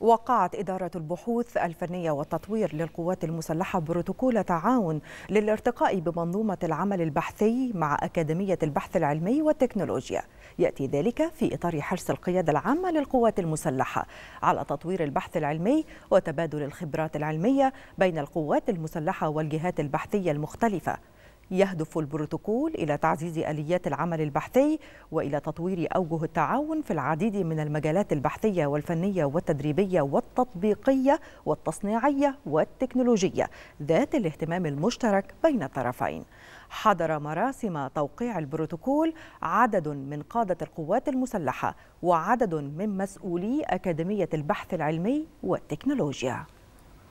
وقعت إدارة البحوث الفنية والتطوير للقوات المسلحة بروتوكول تعاون للارتقاء بمنظومة العمل البحثي مع أكاديمية البحث العلمي والتكنولوجيا يأتي ذلك في إطار حرص القيادة العامة للقوات المسلحة على تطوير البحث العلمي وتبادل الخبرات العلمية بين القوات المسلحة والجهات البحثية المختلفة يهدف البروتوكول إلى تعزيز آليات العمل البحثي وإلى تطوير أوجه التعاون في العديد من المجالات البحثية والفنية والتدريبية والتطبيقية والتصنيعية والتكنولوجية ذات الاهتمام المشترك بين الطرفين حضر مراسم توقيع البروتوكول عدد من قادة القوات المسلحة وعدد من مسؤولي أكاديمية البحث العلمي والتكنولوجيا